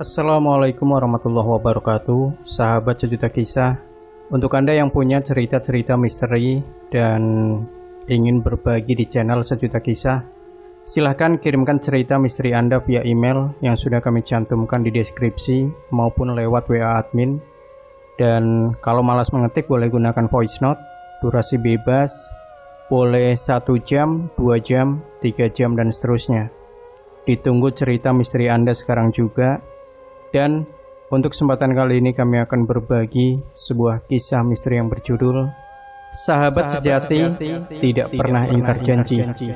Assalamualaikum warahmatullahi wabarakatuh, sahabat sejuta kisah. Untuk Anda yang punya cerita-cerita misteri dan ingin berbagi di channel Sejuta Kisah, silahkan kirimkan cerita misteri Anda via email yang sudah kami cantumkan di deskripsi maupun lewat WA admin. Dan kalau malas mengetik boleh gunakan voice note, durasi bebas, boleh 1 jam, 2 jam, 3 jam, dan seterusnya. Ditunggu cerita misteri Anda sekarang juga dan untuk kesempatan kali ini kami akan berbagi sebuah kisah misteri yang berjudul Sahabat, Sahabat sejati, sejati tidak, pernah ingkar janji. janji.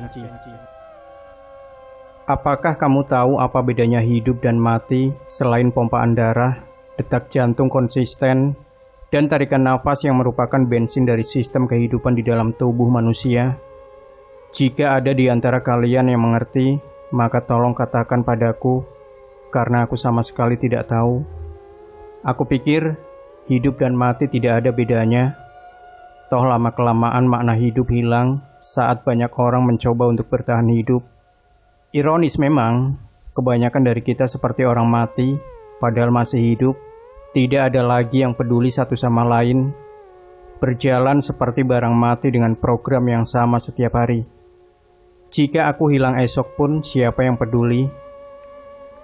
Apakah kamu tahu apa bedanya hidup dan mati selain pompaan darah, detak jantung konsisten, dan tarikan nafas yang merupakan bensin dari sistem kehidupan di dalam tubuh manusia? Jika ada di antara kalian yang mengerti, maka tolong katakan padaku karena aku sama sekali tidak tahu. Aku pikir hidup dan mati tidak ada bedanya. Toh lama-kelamaan makna hidup hilang saat banyak orang mencoba untuk bertahan hidup. Ironis memang, kebanyakan dari kita seperti orang mati, padahal masih hidup. Tidak ada lagi yang peduli satu sama lain. Berjalan seperti barang mati dengan program yang sama setiap hari. Jika aku hilang esok pun, siapa yang peduli?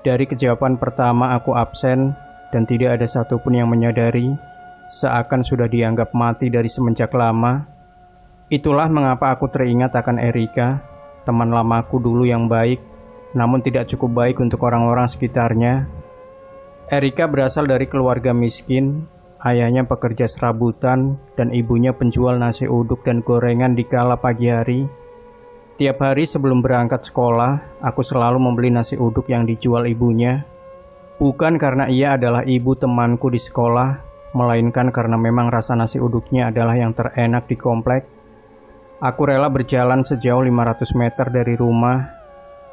Dari kejawaban pertama aku absen dan tidak ada satupun yang menyadari, seakan sudah dianggap mati dari semenjak lama. Itulah mengapa aku teringat akan Erika, teman lamaku dulu yang baik, namun tidak cukup baik untuk orang-orang sekitarnya. Erika berasal dari keluarga miskin, ayahnya pekerja serabutan dan ibunya penjual nasi uduk dan gorengan di kala pagi hari. Setiap hari sebelum berangkat sekolah, aku selalu membeli nasi uduk yang dijual ibunya. Bukan karena ia adalah ibu temanku di sekolah, melainkan karena memang rasa nasi uduknya adalah yang terenak di komplek. Aku rela berjalan sejauh 500 meter dari rumah,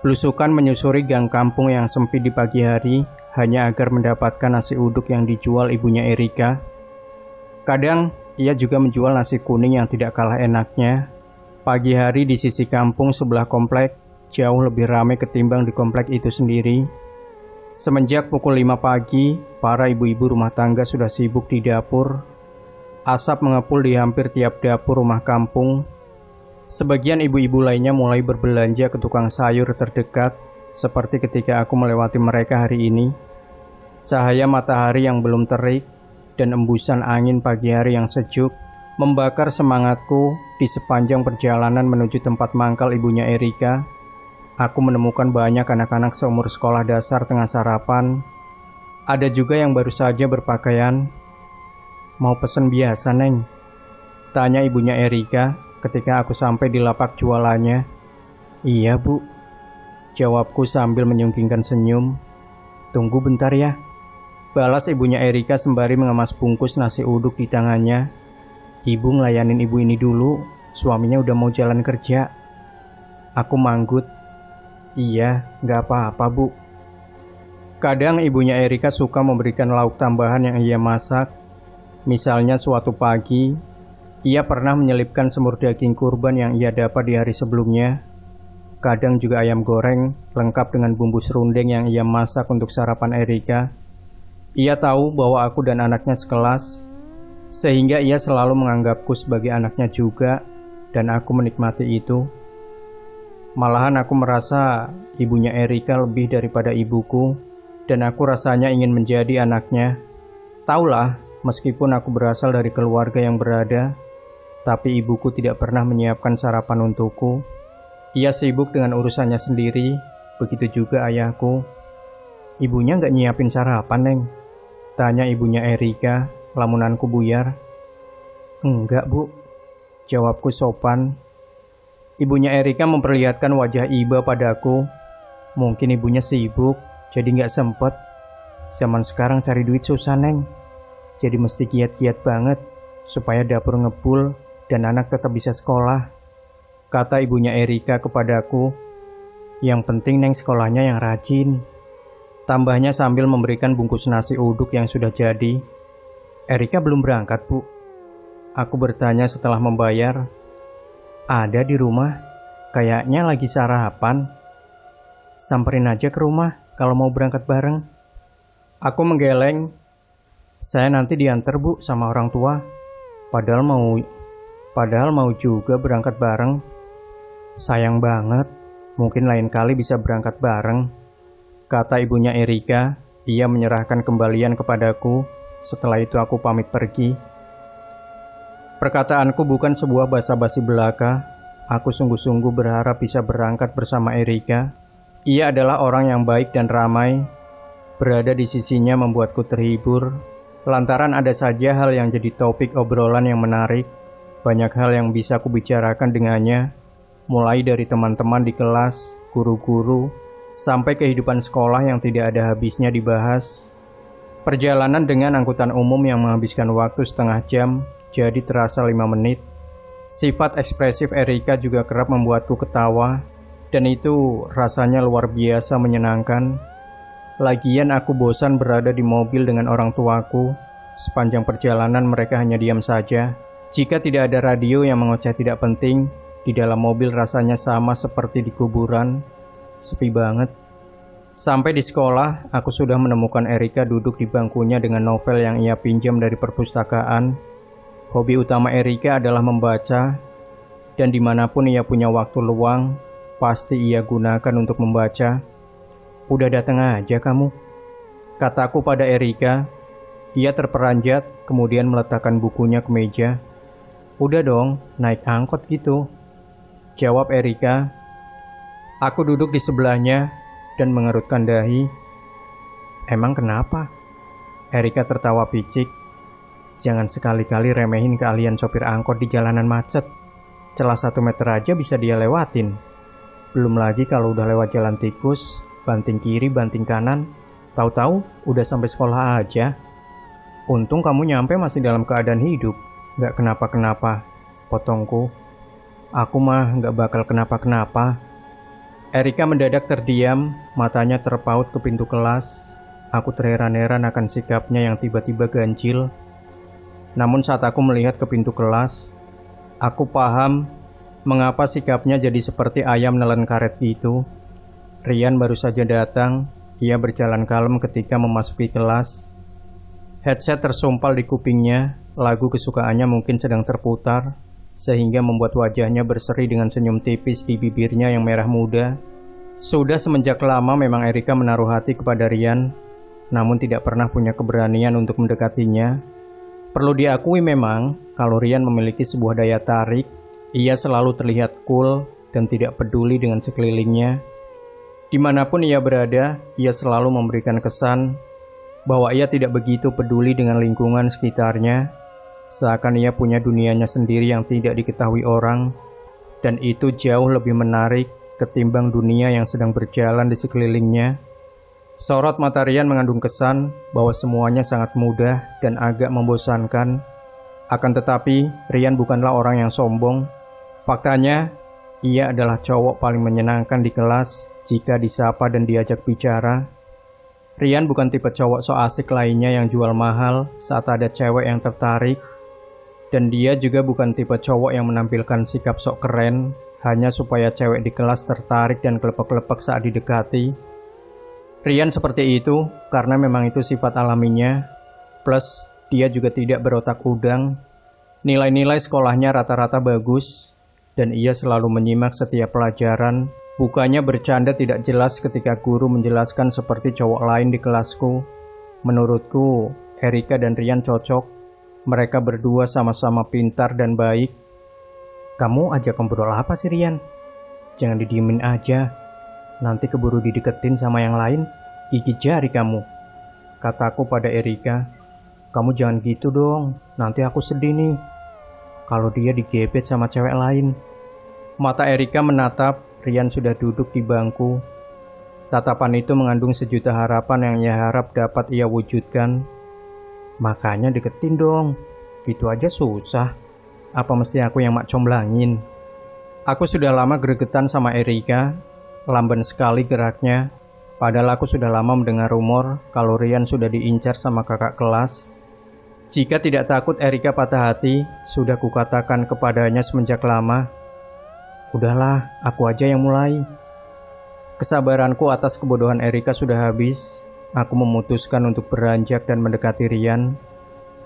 belusukan menyusuri gang kampung yang sempit di pagi hari hanya agar mendapatkan nasi uduk yang dijual ibunya Erika. Kadang ia juga menjual nasi kuning yang tidak kalah enaknya, Pagi hari di sisi kampung sebelah komplek jauh lebih ramai ketimbang di komplek itu sendiri. Semenjak pukul 5 pagi, para ibu-ibu rumah tangga sudah sibuk di dapur. Asap mengepul di hampir tiap dapur rumah kampung. Sebagian ibu-ibu lainnya mulai berbelanja ke tukang sayur terdekat, seperti ketika aku melewati mereka hari ini. Cahaya matahari yang belum terik dan embusan angin pagi hari yang sejuk membakar semangatku di sepanjang perjalanan menuju tempat mangkal ibunya Erika. Aku menemukan banyak anak-anak seumur sekolah dasar tengah sarapan. Ada juga yang baru saja berpakaian. Mau pesen biasa, Neng? Tanya ibunya Erika ketika aku sampai di lapak jualannya. Iya, Bu. Jawabku sambil menyungkingkan senyum. Tunggu bentar ya. Balas ibunya Erika sembari mengemas bungkus nasi uduk di tangannya Ibu ngelayanin ibu ini dulu, suaminya udah mau jalan kerja. Aku manggut. Iya, nggak apa-apa bu. Kadang ibunya Erika suka memberikan lauk tambahan yang ia masak. Misalnya suatu pagi, ia pernah menyelipkan semur daging kurban yang ia dapat di hari sebelumnya. Kadang juga ayam goreng lengkap dengan bumbu serundeng yang ia masak untuk sarapan Erika. Ia tahu bahwa aku dan anaknya sekelas, sehingga ia selalu menganggapku sebagai anaknya juga, dan aku menikmati itu. Malahan aku merasa ibunya Erika lebih daripada ibuku, dan aku rasanya ingin menjadi anaknya. Taulah, meskipun aku berasal dari keluarga yang berada, tapi ibuku tidak pernah menyiapkan sarapan untukku. Ia sibuk dengan urusannya sendiri, begitu juga ayahku. Ibunya nggak nyiapin sarapan, Neng. Tanya ibunya Erika Lamunanku buyar. Enggak, Bu. Jawabku sopan. Ibunya Erika memperlihatkan wajah Iba padaku. Mungkin ibunya sibuk, jadi nggak sempet. Zaman sekarang cari duit susah, Neng. Jadi mesti kiat-kiat banget supaya dapur ngepul dan anak tetap bisa sekolah. Kata ibunya Erika kepadaku, yang penting Neng sekolahnya yang rajin. Tambahnya sambil memberikan bungkus nasi uduk yang sudah jadi Erika belum berangkat, Bu. Aku bertanya setelah membayar. Ada di rumah, kayaknya lagi sarapan. Samperin aja ke rumah kalau mau berangkat bareng. Aku menggeleng. Saya nanti diantar, Bu, sama orang tua. Padahal mau padahal mau juga berangkat bareng. Sayang banget, mungkin lain kali bisa berangkat bareng. Kata ibunya Erika, ia menyerahkan kembalian kepadaku setelah itu aku pamit pergi. Perkataanku bukan sebuah basa-basi belaka. Aku sungguh-sungguh berharap bisa berangkat bersama Erika. Ia adalah orang yang baik dan ramai. Berada di sisinya membuatku terhibur. Lantaran ada saja hal yang jadi topik obrolan yang menarik. Banyak hal yang bisa kubicarakan dengannya, mulai dari teman-teman di kelas, guru-guru, sampai kehidupan sekolah yang tidak ada habisnya dibahas. Perjalanan dengan angkutan umum yang menghabiskan waktu setengah jam jadi terasa lima menit. Sifat ekspresif Erika juga kerap membuatku ketawa, dan itu rasanya luar biasa menyenangkan. Lagian aku bosan berada di mobil dengan orang tuaku. Sepanjang perjalanan mereka hanya diam saja. Jika tidak ada radio yang mengoceh tidak penting, di dalam mobil rasanya sama seperti di kuburan. Sepi banget. Sampai di sekolah, aku sudah menemukan Erika duduk di bangkunya dengan novel yang ia pinjam dari perpustakaan. Hobi utama Erika adalah membaca, dan dimanapun ia punya waktu luang, pasti ia gunakan untuk membaca. Udah datang aja kamu, kataku pada Erika. Ia terperanjat, kemudian meletakkan bukunya ke meja. Udah dong, naik angkot gitu. Jawab Erika. Aku duduk di sebelahnya, dan mengerutkan dahi. Emang kenapa? Erika tertawa picik. Jangan sekali-kali remehin keahlian sopir angkot di jalanan macet. Celah satu meter aja bisa dia lewatin. Belum lagi kalau udah lewat jalan tikus, banting kiri, banting kanan, tahu-tahu udah sampai sekolah aja. Untung kamu nyampe masih dalam keadaan hidup, Gak kenapa-kenapa, potongku. Aku mah gak bakal kenapa-kenapa. Erika mendadak terdiam, matanya terpaut ke pintu kelas. Aku terheran-heran akan sikapnya yang tiba-tiba ganjil. Namun saat aku melihat ke pintu kelas, aku paham mengapa sikapnya jadi seperti ayam nelen karet gitu. Rian baru saja datang, ia berjalan kalem ketika memasuki kelas. Headset tersumpal di kupingnya, lagu kesukaannya mungkin sedang terputar sehingga membuat wajahnya berseri dengan senyum tipis di bibirnya yang merah muda. Sudah semenjak lama memang Erika menaruh hati kepada Rian, namun tidak pernah punya keberanian untuk mendekatinya. Perlu diakui memang, kalau Rian memiliki sebuah daya tarik, ia selalu terlihat cool dan tidak peduli dengan sekelilingnya. Dimanapun ia berada, ia selalu memberikan kesan bahwa ia tidak begitu peduli dengan lingkungan sekitarnya seakan ia punya dunianya sendiri yang tidak diketahui orang, dan itu jauh lebih menarik ketimbang dunia yang sedang berjalan di sekelilingnya. Sorot mata Rian mengandung kesan bahwa semuanya sangat mudah dan agak membosankan. Akan tetapi, Rian bukanlah orang yang sombong. Faktanya, ia adalah cowok paling menyenangkan di kelas jika disapa dan diajak bicara. Rian bukan tipe cowok so asik lainnya yang jual mahal saat ada cewek yang tertarik dan dia juga bukan tipe cowok yang menampilkan sikap sok keren hanya supaya cewek di kelas tertarik dan kelepek-kelepek saat didekati. Rian seperti itu karena memang itu sifat alaminya, plus dia juga tidak berotak udang. Nilai-nilai sekolahnya rata-rata bagus, dan ia selalu menyimak setiap pelajaran. Bukannya bercanda tidak jelas ketika guru menjelaskan seperti cowok lain di kelasku. Menurutku, Erika dan Rian cocok mereka berdua sama-sama pintar dan baik. Kamu ajak ngobrol apa sih, Rian? Jangan didiemin aja. Nanti keburu dideketin sama yang lain, gigit jari kamu. Kataku pada Erika, kamu jangan gitu dong, nanti aku sedih nih. Kalau dia digebet sama cewek lain. Mata Erika menatap, Rian sudah duduk di bangku. Tatapan itu mengandung sejuta harapan yang ia harap dapat ia wujudkan Makanya deketin dong. Gitu aja susah. Apa mesti aku yang mak comblangin? Aku sudah lama gregetan sama Erika. Lamban sekali geraknya. Padahal aku sudah lama mendengar rumor kalau Rian sudah diincar sama kakak kelas. Jika tidak takut Erika patah hati, sudah kukatakan kepadanya semenjak lama. Udahlah, aku aja yang mulai. Kesabaranku atas kebodohan Erika sudah habis aku memutuskan untuk beranjak dan mendekati Rian.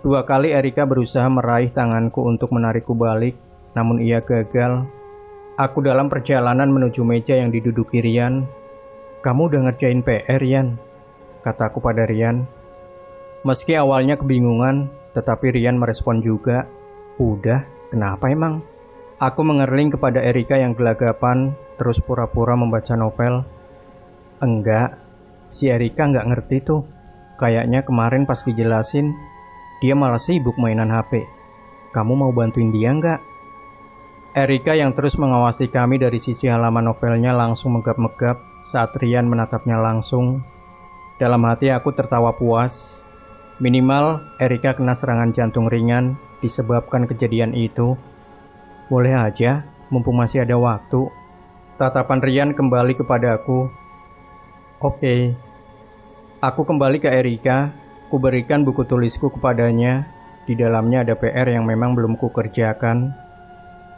Dua kali Erika berusaha meraih tanganku untuk menarikku balik, namun ia gagal. Aku dalam perjalanan menuju meja yang diduduki Rian. Kamu udah ngerjain PR, Rian? Kataku pada Rian. Meski awalnya kebingungan, tetapi Rian merespon juga. Udah, kenapa emang? Aku mengerling kepada Erika yang gelagapan, terus pura-pura membaca novel. Enggak, Si Erika nggak ngerti tuh. Kayaknya kemarin pas dijelasin, dia malah sibuk mainan HP. Kamu mau bantuin dia nggak? Erika yang terus mengawasi kami dari sisi halaman novelnya langsung megap-megap saat Rian menatapnya langsung. Dalam hati aku tertawa puas. Minimal Erika kena serangan jantung ringan disebabkan kejadian itu. Boleh aja, mumpung masih ada waktu. Tatapan Rian kembali kepada aku. Oke, aku kembali ke Erika. Kuberikan buku tulisku kepadanya. Di dalamnya ada PR yang memang belum kukerjakan.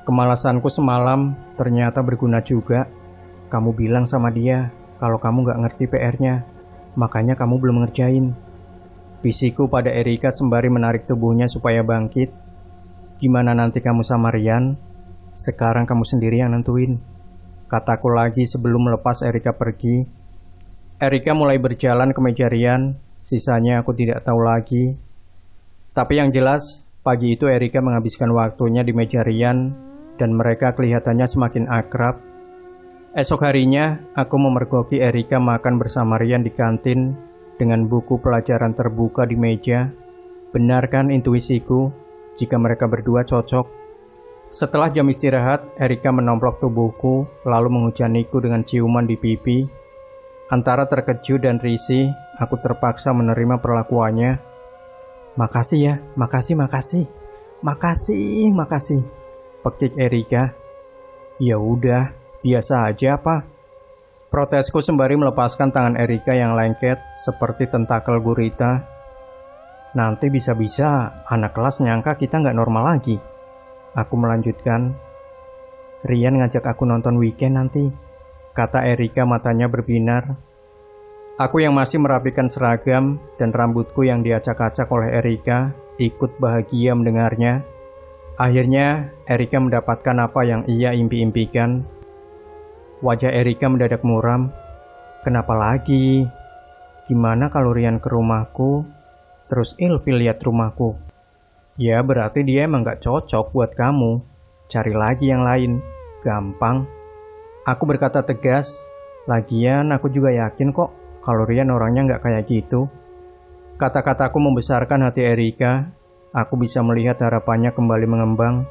Kemalasanku semalam ternyata berguna juga. Kamu bilang sama dia kalau kamu nggak ngerti PR-nya, makanya kamu belum ngerjain. Bisiku pada Erika sembari menarik tubuhnya supaya bangkit. Gimana nanti kamu sama Rian? Sekarang kamu sendiri yang nentuin. Kataku lagi sebelum melepas Erika pergi Erika mulai berjalan ke meja Rian, sisanya aku tidak tahu lagi. Tapi yang jelas, pagi itu Erika menghabiskan waktunya di meja Rian dan mereka kelihatannya semakin akrab. Esok harinya, aku memergoki Erika makan bersama Rian di kantin dengan buku pelajaran terbuka di meja. Benarkan intuisiku jika mereka berdua cocok. Setelah jam istirahat, Erika menomplok tubuhku lalu menghujaniku dengan ciuman di pipi Antara terkejut dan risih, aku terpaksa menerima perlakuannya. Makasih ya, makasih, makasih. Makasih, makasih. Pekik Erika. Ya udah, biasa aja apa? Protesku sembari melepaskan tangan Erika yang lengket seperti tentakel gurita. Nanti bisa-bisa anak kelas nyangka kita nggak normal lagi. Aku melanjutkan. Rian ngajak aku nonton weekend nanti kata Erika matanya berbinar. Aku yang masih merapikan seragam dan rambutku yang diacak-acak oleh Erika ikut bahagia mendengarnya. Akhirnya, Erika mendapatkan apa yang ia impi-impikan. Wajah Erika mendadak muram. Kenapa lagi? Gimana kalau Rian ke rumahku, terus Ilvi lihat rumahku? Ya berarti dia emang gak cocok buat kamu. Cari lagi yang lain. Gampang. Aku berkata tegas, lagian aku juga yakin kok kalau Rian orangnya nggak kayak gitu. Kata-kataku membesarkan hati Erika, aku bisa melihat harapannya kembali mengembang.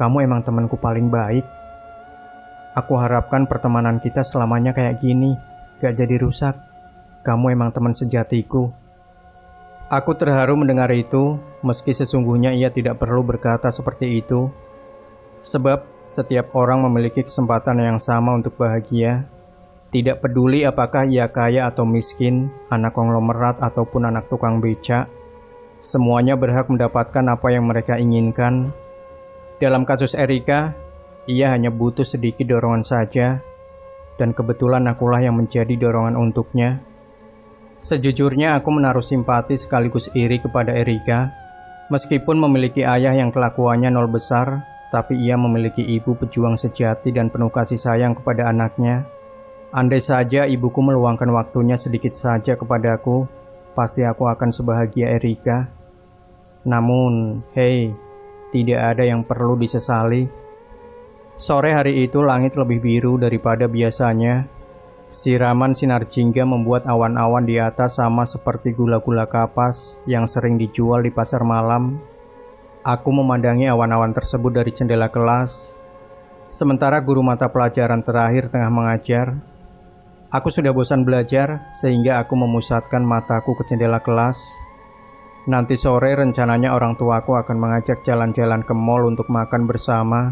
Kamu emang temanku paling baik. Aku harapkan pertemanan kita selamanya kayak gini, gak jadi rusak. Kamu emang teman sejatiku. Aku terharu mendengar itu, meski sesungguhnya ia tidak perlu berkata seperti itu. Sebab setiap orang memiliki kesempatan yang sama untuk bahagia, tidak peduli apakah ia kaya atau miskin, anak konglomerat ataupun anak tukang becak, semuanya berhak mendapatkan apa yang mereka inginkan. Dalam kasus Erika, ia hanya butuh sedikit dorongan saja, dan kebetulan akulah yang menjadi dorongan untuknya. Sejujurnya aku menaruh simpati sekaligus iri kepada Erika, meskipun memiliki ayah yang kelakuannya nol besar, tapi ia memiliki ibu pejuang sejati dan penuh kasih sayang kepada anaknya. Andai saja ibuku meluangkan waktunya sedikit saja kepadaku, pasti aku akan sebahagia Erika. Namun, hei, tidak ada yang perlu disesali. Sore hari itu langit lebih biru daripada biasanya. Siraman sinar jingga membuat awan-awan di atas sama seperti gula-gula kapas yang sering dijual di pasar malam Aku memandangi awan-awan tersebut dari jendela kelas. Sementara guru mata pelajaran terakhir tengah mengajar, aku sudah bosan belajar sehingga aku memusatkan mataku ke jendela kelas. Nanti sore rencananya orang tuaku akan mengajak jalan-jalan ke mall untuk makan bersama.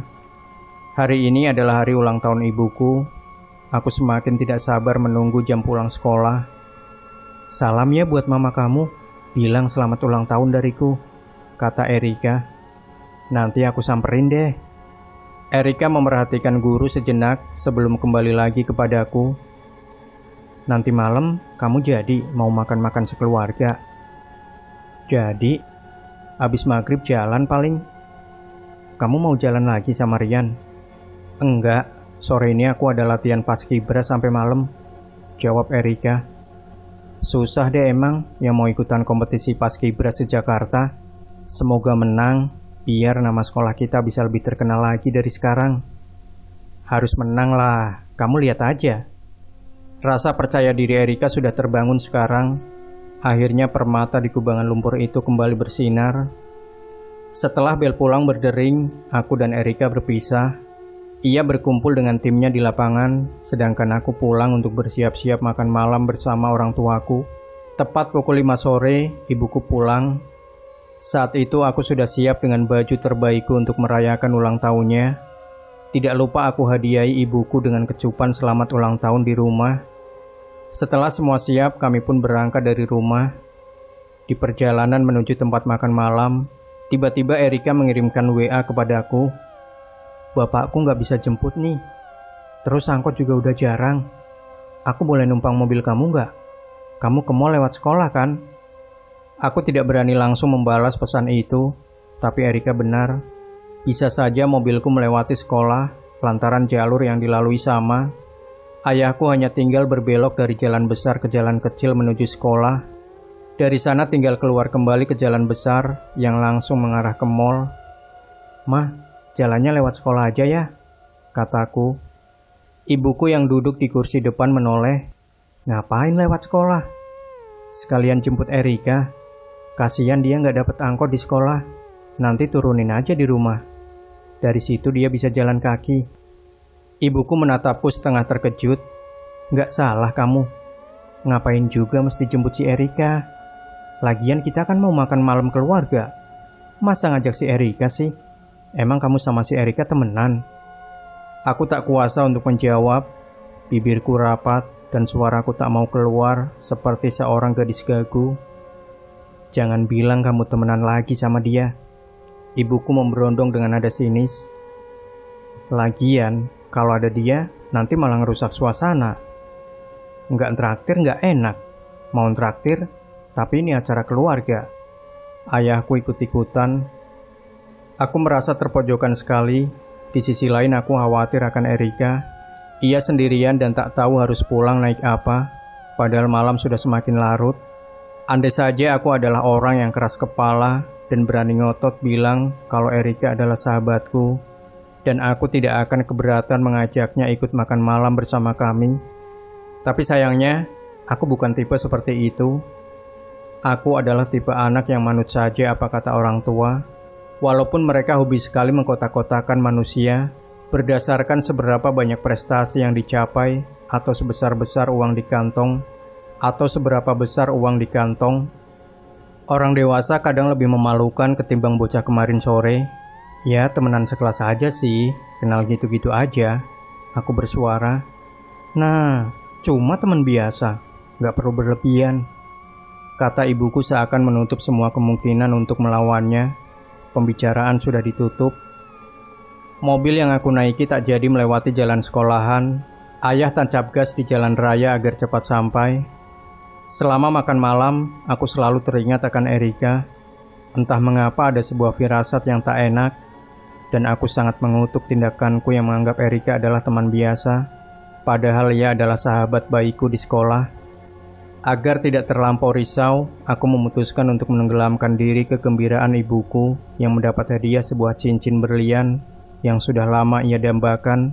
Hari ini adalah hari ulang tahun ibuku. Aku semakin tidak sabar menunggu jam pulang sekolah. Salam ya buat mama kamu, bilang selamat ulang tahun dariku kata Erika. Nanti aku samperin deh. Erika memerhatikan guru sejenak sebelum kembali lagi kepadaku. Nanti malam kamu jadi mau makan-makan sekeluarga. Jadi, abis maghrib jalan paling. Kamu mau jalan lagi sama Rian? Enggak, sore ini aku ada latihan paskibra sampai malam. Jawab Erika. Susah deh emang yang mau ikutan kompetisi paskibra sejak Jakarta. Semoga menang, biar nama sekolah kita bisa lebih terkenal lagi dari sekarang. Harus menang lah, kamu lihat aja. Rasa percaya diri Erika sudah terbangun sekarang. Akhirnya permata di kubangan lumpur itu kembali bersinar. Setelah bel pulang berdering, aku dan Erika berpisah. Ia berkumpul dengan timnya di lapangan, sedangkan aku pulang untuk bersiap-siap makan malam bersama orang tuaku. Tepat pukul 5 sore, ibuku pulang saat itu aku sudah siap dengan baju terbaikku untuk merayakan ulang tahunnya. Tidak lupa aku hadiahi ibuku dengan kecupan selamat ulang tahun di rumah. Setelah semua siap, kami pun berangkat dari rumah. Di perjalanan menuju tempat makan malam, tiba-tiba Erika mengirimkan WA kepadaku. Bapakku nggak bisa jemput nih. Terus angkot juga udah jarang. Aku boleh numpang mobil kamu nggak? Kamu ke mall lewat sekolah kan? Aku tidak berani langsung membalas pesan itu, tapi Erika benar. Bisa saja mobilku melewati sekolah lantaran jalur yang dilalui sama. Ayahku hanya tinggal berbelok dari jalan besar ke jalan kecil menuju sekolah. Dari sana tinggal keluar kembali ke jalan besar yang langsung mengarah ke mall. Mah, jalannya lewat sekolah aja ya, kataku. Ibuku yang duduk di kursi depan menoleh. Ngapain lewat sekolah? Sekalian jemput Erika, Kasihan dia nggak dapat angkot di sekolah. Nanti turunin aja di rumah. Dari situ dia bisa jalan kaki. Ibuku menatapku setengah terkejut. Nggak salah kamu. Ngapain juga mesti jemput si Erika? Lagian kita kan mau makan malam keluarga. Masa ngajak si Erika sih? Emang kamu sama si Erika temenan? Aku tak kuasa untuk menjawab. Bibirku rapat dan suaraku tak mau keluar seperti seorang gadis gagu Jangan bilang kamu temenan lagi sama dia. Ibuku memberondong dengan nada sinis. Lagian, kalau ada dia, nanti malah ngerusak suasana. Nggak traktir nggak enak. Mau traktir, tapi ini acara keluarga. Ayahku ikut-ikutan. Aku merasa terpojokan sekali. Di sisi lain aku khawatir akan Erika. Ia sendirian dan tak tahu harus pulang naik apa. Padahal malam sudah semakin larut. Andai saja aku adalah orang yang keras kepala dan berani ngotot bilang kalau Erika adalah sahabatku dan aku tidak akan keberatan mengajaknya ikut makan malam bersama kami. Tapi sayangnya, aku bukan tipe seperti itu. Aku adalah tipe anak yang manut saja apa kata orang tua, walaupun mereka hobi sekali mengkotak-kotakan manusia berdasarkan seberapa banyak prestasi yang dicapai atau sebesar-besar uang di kantong atau seberapa besar uang di kantong, orang dewasa kadang lebih memalukan ketimbang bocah kemarin sore. Ya, temenan sekelas aja sih, kenal gitu-gitu aja. Aku bersuara. Nah, cuma teman biasa, gak perlu berlebihan. Kata ibuku seakan menutup semua kemungkinan untuk melawannya. Pembicaraan sudah ditutup. Mobil yang aku naiki tak jadi melewati jalan sekolahan. Ayah tancap gas di jalan raya agar cepat sampai. Selama makan malam, aku selalu teringat akan Erika. Entah mengapa ada sebuah firasat yang tak enak, dan aku sangat mengutuk tindakanku yang menganggap Erika adalah teman biasa, padahal ia adalah sahabat baikku di sekolah. Agar tidak terlampau risau, aku memutuskan untuk menenggelamkan diri kegembiraan ibuku yang mendapat hadiah sebuah cincin berlian yang sudah lama ia dambakan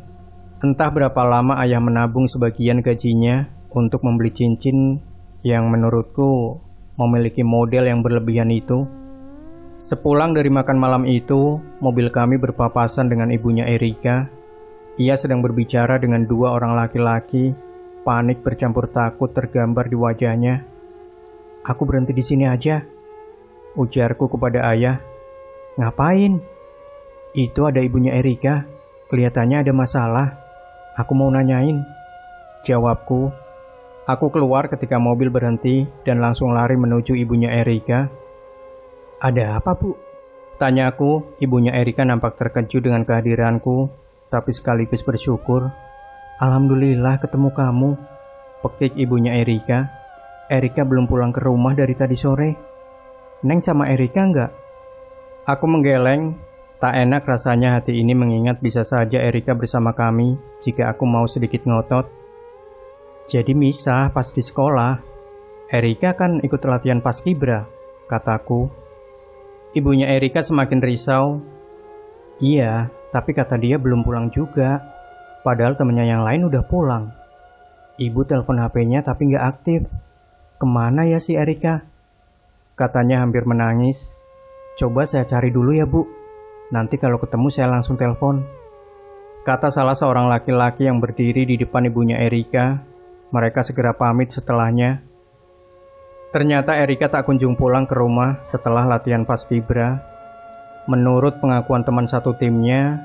Entah berapa lama ayah menabung sebagian gajinya untuk membeli cincin yang menurutku memiliki model yang berlebihan itu. Sepulang dari makan malam itu, mobil kami berpapasan dengan ibunya Erika. Ia sedang berbicara dengan dua orang laki-laki, panik bercampur takut tergambar di wajahnya. Aku berhenti di sini aja, ujarku kepada ayah. Ngapain? Itu ada ibunya Erika, kelihatannya ada masalah. Aku mau nanyain. Jawabku Aku keluar ketika mobil berhenti dan langsung lari menuju ibunya Erika. Ada apa bu? Tanya aku, ibunya Erika nampak terkejut dengan kehadiranku, tapi sekaligus bersyukur. Alhamdulillah ketemu kamu, pekik ibunya Erika. Erika belum pulang ke rumah dari tadi sore. Neng sama Erika enggak? Aku menggeleng, tak enak rasanya hati ini mengingat bisa saja Erika bersama kami jika aku mau sedikit ngotot. Jadi misah pas di sekolah. Erika kan ikut latihan pas kibra, kataku. Ibunya Erika semakin risau. Iya, tapi kata dia belum pulang juga. Padahal temennya yang lain udah pulang. Ibu telepon HP-nya tapi nggak aktif. Kemana ya si Erika? Katanya hampir menangis. Coba saya cari dulu ya bu. Nanti kalau ketemu saya langsung telepon. Kata salah seorang laki-laki yang berdiri di depan ibunya Erika mereka segera pamit setelahnya. Ternyata Erika tak kunjung pulang ke rumah setelah latihan pas fibra. Menurut pengakuan teman satu timnya,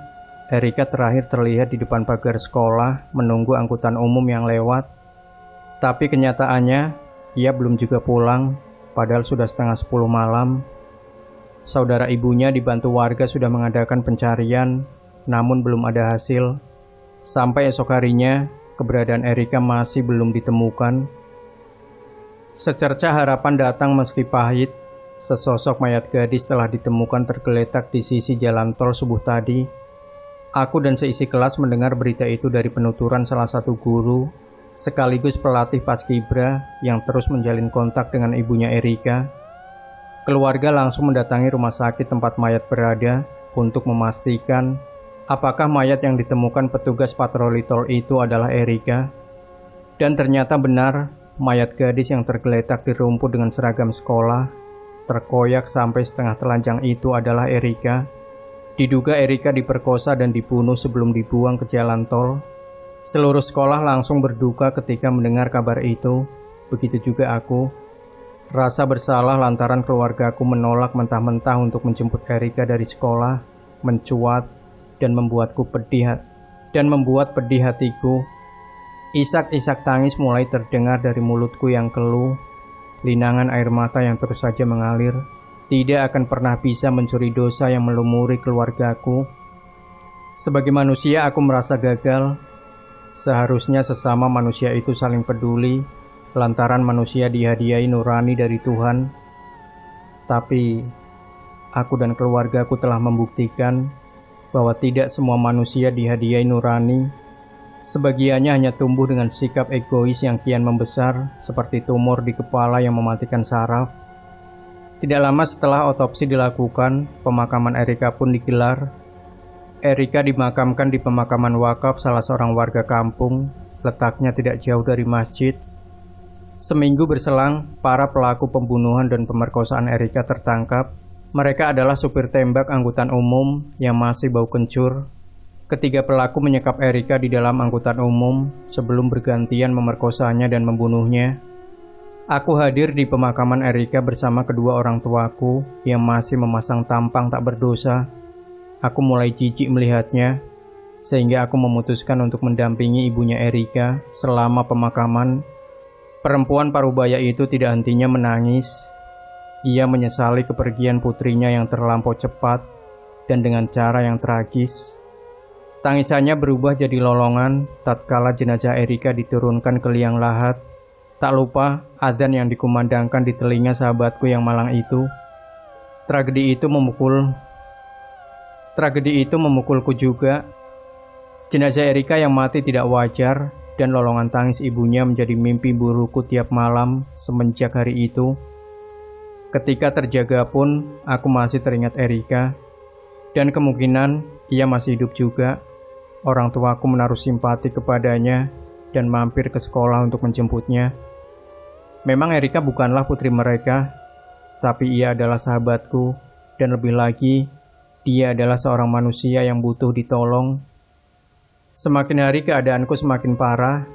Erika terakhir terlihat di depan pagar sekolah menunggu angkutan umum yang lewat. Tapi kenyataannya, ia belum juga pulang, padahal sudah setengah sepuluh malam. Saudara ibunya dibantu warga sudah mengadakan pencarian, namun belum ada hasil. Sampai esok harinya, keberadaan Erika masih belum ditemukan. Secerca harapan datang meski pahit, sesosok mayat gadis telah ditemukan tergeletak di sisi jalan tol subuh tadi. Aku dan seisi kelas mendengar berita itu dari penuturan salah satu guru, sekaligus pelatih paskibra yang terus menjalin kontak dengan ibunya Erika. Keluarga langsung mendatangi rumah sakit tempat mayat berada untuk memastikan apakah mayat yang ditemukan petugas patroli tol itu adalah Erika? Dan ternyata benar, mayat gadis yang tergeletak di rumput dengan seragam sekolah, terkoyak sampai setengah telanjang itu adalah Erika. Diduga Erika diperkosa dan dibunuh sebelum dibuang ke jalan tol. Seluruh sekolah langsung berduka ketika mendengar kabar itu, begitu juga aku. Rasa bersalah lantaran keluargaku menolak mentah-mentah untuk menjemput Erika dari sekolah, mencuat, dan membuatku pedih dan membuat pedih hatiku. Isak-isak tangis mulai terdengar dari mulutku yang keluh. Linangan air mata yang terus saja mengalir tidak akan pernah bisa mencuri dosa yang melumuri keluargaku. Sebagai manusia aku merasa gagal. Seharusnya sesama manusia itu saling peduli lantaran manusia dihadiahi nurani dari Tuhan. Tapi aku dan keluargaku telah membuktikan bahwa tidak semua manusia dihadiahi nurani. Sebagiannya hanya tumbuh dengan sikap egois yang kian membesar, seperti tumor di kepala yang mematikan saraf. Tidak lama setelah otopsi dilakukan, pemakaman Erika pun digelar. Erika dimakamkan di pemakaman wakaf salah seorang warga kampung, letaknya tidak jauh dari masjid. Seminggu berselang, para pelaku pembunuhan dan pemerkosaan Erika tertangkap mereka adalah supir tembak angkutan umum yang masih bau kencur. Ketiga pelaku menyekap Erika di dalam angkutan umum sebelum bergantian memerkosanya dan membunuhnya. Aku hadir di pemakaman Erika bersama kedua orang tuaku yang masih memasang tampang tak berdosa. Aku mulai jijik melihatnya, sehingga aku memutuskan untuk mendampingi ibunya Erika selama pemakaman Perempuan parubaya itu tidak hentinya menangis ia menyesali kepergian putrinya yang terlampau cepat dan dengan cara yang tragis. Tangisannya berubah jadi lolongan tatkala jenazah Erika diturunkan ke liang lahat. Tak lupa azan yang dikumandangkan di telinga sahabatku yang malang itu. Tragedi itu memukul Tragedi itu memukulku juga. Jenazah Erika yang mati tidak wajar dan lolongan tangis ibunya menjadi mimpi buruku tiap malam semenjak hari itu. Ketika terjaga pun, aku masih teringat Erika, dan kemungkinan ia masih hidup juga. Orang tuaku menaruh simpati kepadanya dan mampir ke sekolah untuk menjemputnya. Memang Erika bukanlah putri mereka, tapi ia adalah sahabatku, dan lebih lagi, dia adalah seorang manusia yang butuh ditolong. Semakin hari keadaanku semakin parah,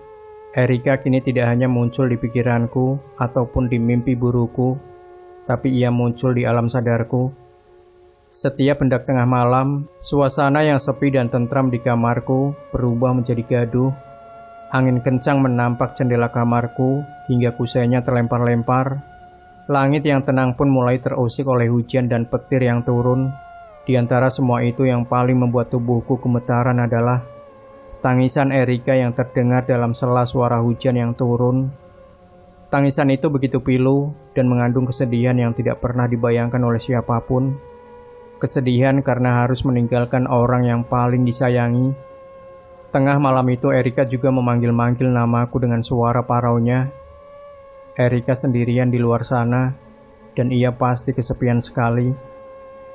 Erika kini tidak hanya muncul di pikiranku ataupun di mimpi buruku, tapi ia muncul di alam sadarku. Setiap hendak tengah malam, suasana yang sepi dan tentram di kamarku berubah menjadi gaduh. Angin kencang menampak jendela kamarku hingga kusenya terlempar-lempar. Langit yang tenang pun mulai terusik oleh hujan dan petir yang turun. Di antara semua itu yang paling membuat tubuhku gemetaran adalah tangisan Erika yang terdengar dalam sela suara hujan yang turun Tangisan itu begitu pilu dan mengandung kesedihan yang tidak pernah dibayangkan oleh siapapun. Kesedihan karena harus meninggalkan orang yang paling disayangi. Tengah malam itu Erika juga memanggil-manggil namaku dengan suara paraunya. Erika sendirian di luar sana dan ia pasti kesepian sekali.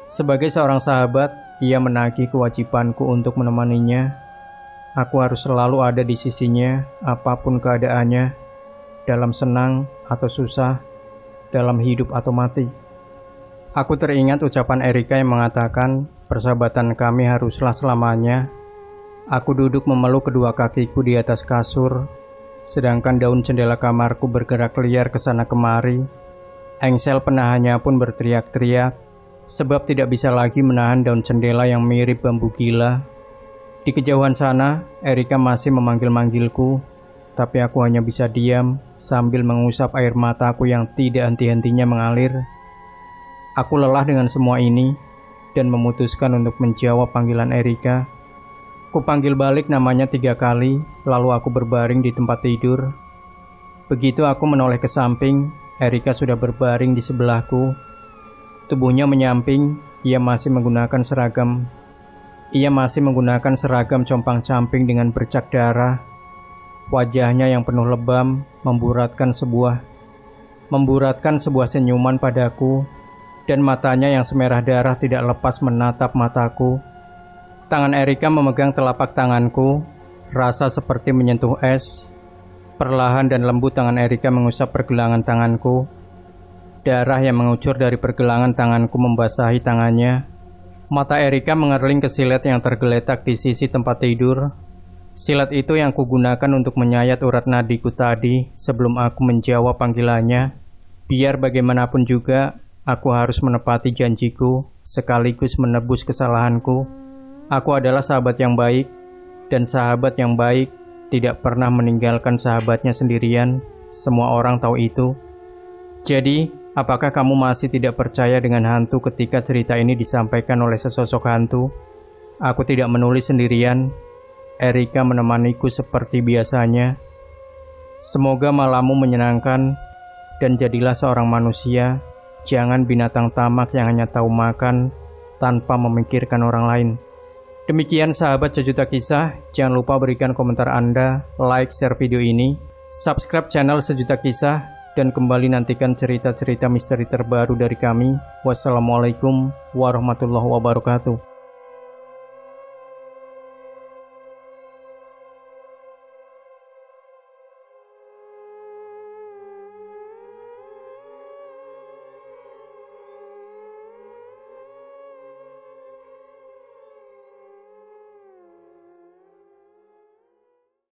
Sebagai seorang sahabat, ia menagih kewajibanku untuk menemaninya. Aku harus selalu ada di sisinya, apapun keadaannya dalam senang atau susah, dalam hidup atau mati. Aku teringat ucapan Erika yang mengatakan, persahabatan kami haruslah selamanya. Aku duduk memeluk kedua kakiku di atas kasur, sedangkan daun jendela kamarku bergerak liar ke sana kemari. Engsel penahannya pun berteriak-teriak, sebab tidak bisa lagi menahan daun jendela yang mirip bambu gila. Di kejauhan sana, Erika masih memanggil-manggilku, tapi aku hanya bisa diam sambil mengusap air mataku yang tidak henti-hentinya mengalir. Aku lelah dengan semua ini dan memutuskan untuk menjawab panggilan Erika. Kupanggil balik namanya tiga kali, lalu aku berbaring di tempat tidur. Begitu aku menoleh ke samping, Erika sudah berbaring di sebelahku. Tubuhnya menyamping, ia masih menggunakan seragam. Ia masih menggunakan seragam compang-camping dengan bercak darah Wajahnya yang penuh lebam memburatkan sebuah memburatkan sebuah senyuman padaku dan matanya yang semerah darah tidak lepas menatap mataku. Tangan Erika memegang telapak tanganku, rasa seperti menyentuh es. Perlahan dan lembut tangan Erika mengusap pergelangan tanganku. Darah yang mengucur dari pergelangan tanganku membasahi tangannya. Mata Erika mengerling ke silet yang tergeletak di sisi tempat tidur. Silat itu yang kugunakan untuk menyayat urat nadiku tadi sebelum aku menjawab panggilannya. Biar bagaimanapun juga, aku harus menepati janjiku sekaligus menebus kesalahanku. Aku adalah sahabat yang baik, dan sahabat yang baik tidak pernah meninggalkan sahabatnya sendirian. Semua orang tahu itu. Jadi, apakah kamu masih tidak percaya dengan hantu ketika cerita ini disampaikan oleh sesosok hantu? Aku tidak menulis sendirian, Erika menemaniku seperti biasanya. Semoga malammu menyenangkan dan jadilah seorang manusia, jangan binatang tamak yang hanya tahu makan tanpa memikirkan orang lain. Demikian sahabat sejuta kisah, jangan lupa berikan komentar Anda, like, share video ini, subscribe channel sejuta kisah, dan kembali nantikan cerita-cerita misteri terbaru dari kami. Wassalamualaikum warahmatullahi wabarakatuh.